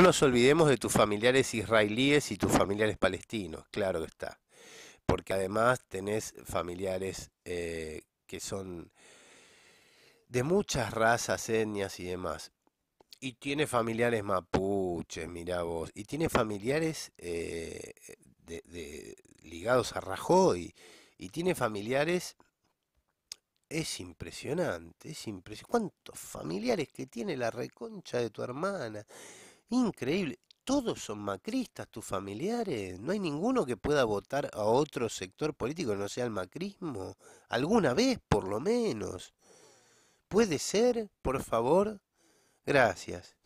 No nos olvidemos de tus familiares israelíes y tus familiares palestinos, claro que está. Porque además tenés familiares eh, que son de muchas razas, etnias y demás. Y tiene familiares mapuches, mirá vos. Y tiene familiares eh, ligados a Rajoy. Y tiene familiares... Es impresionante, es impresionante. ¿Cuántos familiares que tiene la reconcha de tu hermana? Increíble. Todos son macristas, tus familiares. No hay ninguno que pueda votar a otro sector político que no sea el macrismo. Alguna vez, por lo menos. ¿Puede ser? Por favor. Gracias.